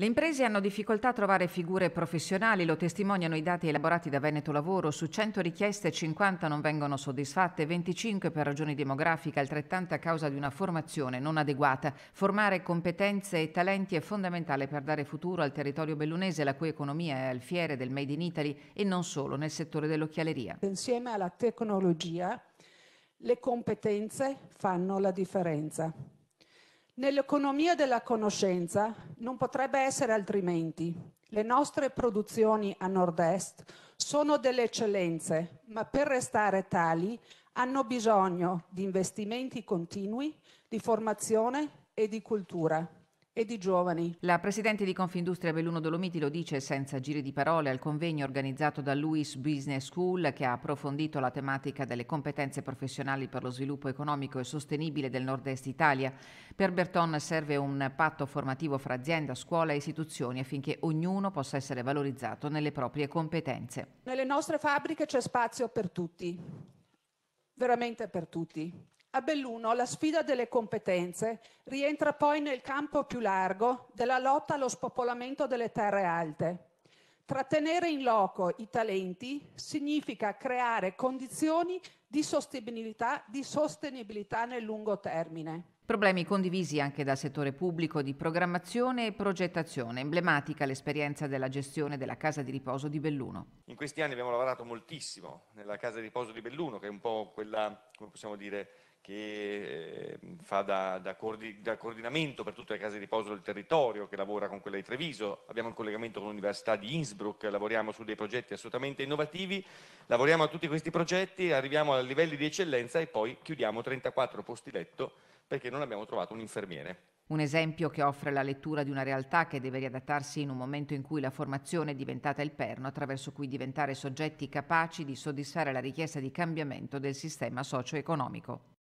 Le imprese hanno difficoltà a trovare figure professionali, lo testimoniano i dati elaborati da Veneto Lavoro. Su 100 richieste 50 non vengono soddisfatte, 25 per ragioni demografiche, altrettante a causa di una formazione non adeguata. Formare competenze e talenti è fondamentale per dare futuro al territorio bellunese, la cui economia è al fiere del Made in Italy e non solo nel settore dell'occhialeria. Insieme alla tecnologia, le competenze fanno la differenza. Nell'economia della conoscenza non potrebbe essere altrimenti. Le nostre produzioni a nord-est sono delle eccellenze, ma per restare tali hanno bisogno di investimenti continui, di formazione e di cultura e di giovani. La presidente di Confindustria Belluno Dolomiti lo dice senza giri di parole al convegno organizzato da Lewis Business School che ha approfondito la tematica delle competenze professionali per lo sviluppo economico e sostenibile del nord-est Italia. Per Berton serve un patto formativo fra azienda, scuola e istituzioni affinché ognuno possa essere valorizzato nelle proprie competenze. Nelle nostre fabbriche c'è spazio per tutti, veramente per tutti a Belluno la sfida delle competenze rientra poi nel campo più largo della lotta allo spopolamento delle terre alte. Trattenere in loco i talenti significa creare condizioni di sostenibilità, di sostenibilità nel lungo termine. Problemi condivisi anche dal settore pubblico di programmazione e progettazione, emblematica l'esperienza della gestione della casa di riposo di Belluno. In questi anni abbiamo lavorato moltissimo nella casa di riposo di Belluno, che è un po' quella, come possiamo dire, che ehm, fa da, da, coordi, da, coordinamento per tutte le case di riposo del territorio, che lavora con quella di Treviso, abbiamo un collegamento con l'Università di Innsbruck, lavoriamo su dei progetti assolutamente innovativi, lavoriamo a tutti questi progetti, arriviamo a livelli di eccellenza e poi chiudiamo 34 posti letto perché non abbiamo trovato un infermiere. Un esempio che offre la lettura di una realtà che deve riadattarsi in un momento in cui la formazione è diventata il perno attraverso cui diventare soggetti capaci di soddisfare la richiesta di cambiamento del sistema socio-economico.